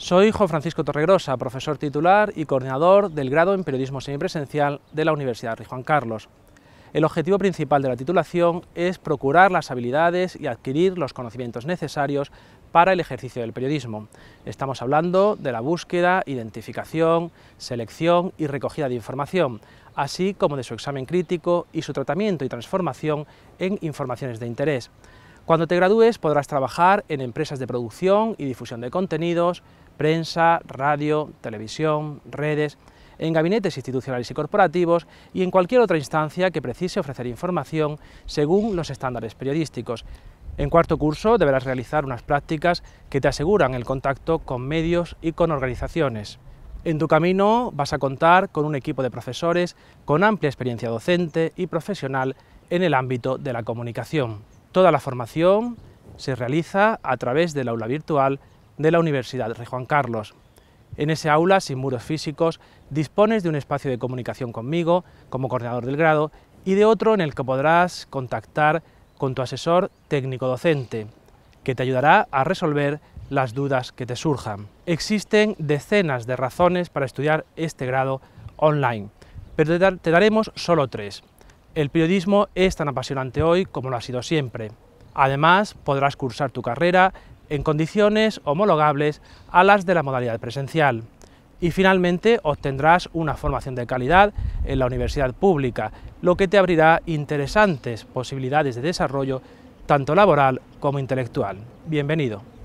Soy Juan Francisco Torregrosa, profesor titular y coordinador del grado en Periodismo Semipresencial de la Universidad de Juan Carlos. El objetivo principal de la titulación es procurar las habilidades y adquirir los conocimientos necesarios para el ejercicio del periodismo. Estamos hablando de la búsqueda, identificación, selección y recogida de información, así como de su examen crítico y su tratamiento y transformación en informaciones de interés. Cuando te gradúes podrás trabajar en empresas de producción y difusión de contenidos, prensa, radio, televisión, redes, en gabinetes institucionales y corporativos y en cualquier otra instancia que precise ofrecer información según los estándares periodísticos. En cuarto curso deberás realizar unas prácticas que te aseguran el contacto con medios y con organizaciones. En tu camino vas a contar con un equipo de profesores con amplia experiencia docente y profesional en el ámbito de la comunicación. Toda la formación se realiza a través del aula virtual de la Universidad Rey Juan Carlos. En ese aula, sin muros físicos, dispones de un espacio de comunicación conmigo, como coordinador del grado, y de otro en el que podrás contactar con tu asesor técnico-docente, que te ayudará a resolver las dudas que te surjan. Existen decenas de razones para estudiar este grado online, pero te, daremos solo tres. El periodismo es tan apasionante hoy como lo ha sido siempre. Además, podrás cursar tu carrera en condiciones homologables a las de la modalidad presencial. Y finalmente obtendrás una formación de calidad en la universidad pública, lo que te abrirá interesantes posibilidades de desarrollo tanto laboral como intelectual. Bienvenido.